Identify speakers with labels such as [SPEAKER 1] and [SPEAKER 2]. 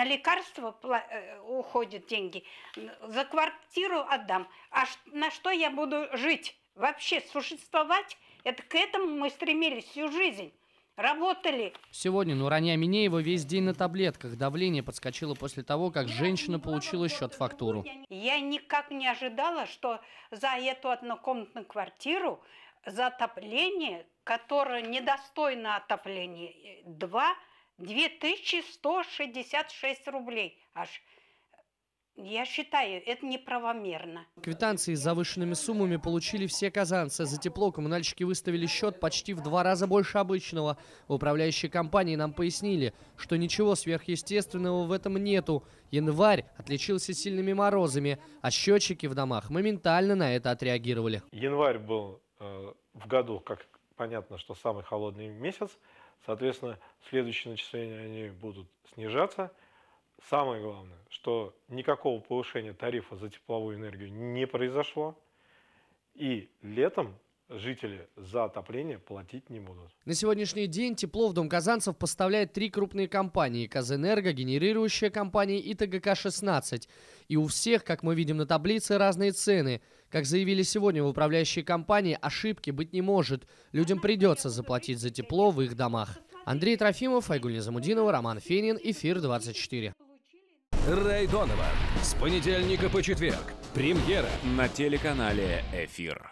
[SPEAKER 1] на лекарства э, уходят деньги, за квартиру отдам. А на что я буду жить? Вообще существовать? Это к этому мы стремились всю жизнь. Работали.
[SPEAKER 2] Сегодня Нурания Минеева весь день на таблетках. Давление подскочило после того, как женщина получила счет-фактуру.
[SPEAKER 1] Я никак не ожидала, что за эту однокомнатную квартиру за отопление, которое недостойно отопления, э, два – 2166 рублей аж. Я считаю, это неправомерно.
[SPEAKER 2] Квитанции с завышенными суммами получили все казанцы. За тепло коммунальщики выставили счет почти в два раза больше обычного. Управляющие компании нам пояснили, что ничего сверхъестественного в этом нету. Январь отличился сильными морозами, а счетчики в домах моментально на это отреагировали.
[SPEAKER 3] Январь был э, в году, как понятно, что самый холодный месяц. Соответственно, следующие начисления они будут снижаться. Самое главное, что никакого повышения тарифа за тепловую энергию не произошло. И летом жители за отопление платить не будут.
[SPEAKER 2] На сегодняшний день тепло в Дом Казанцев поставляет три крупные компании. Казэнерго, генерирующая компания и ТГК-16. И у всех, как мы видим на таблице, разные цены. Как заявили сегодня в управляющей компании, ошибки быть не может. Людям придется заплатить за тепло в их домах. Андрей Трофимов, Айгуль Незамудинова, Роман Фенин, Эфир 24. Райдонова. С понедельника по четверг. Премьера на телеканале «Эфир».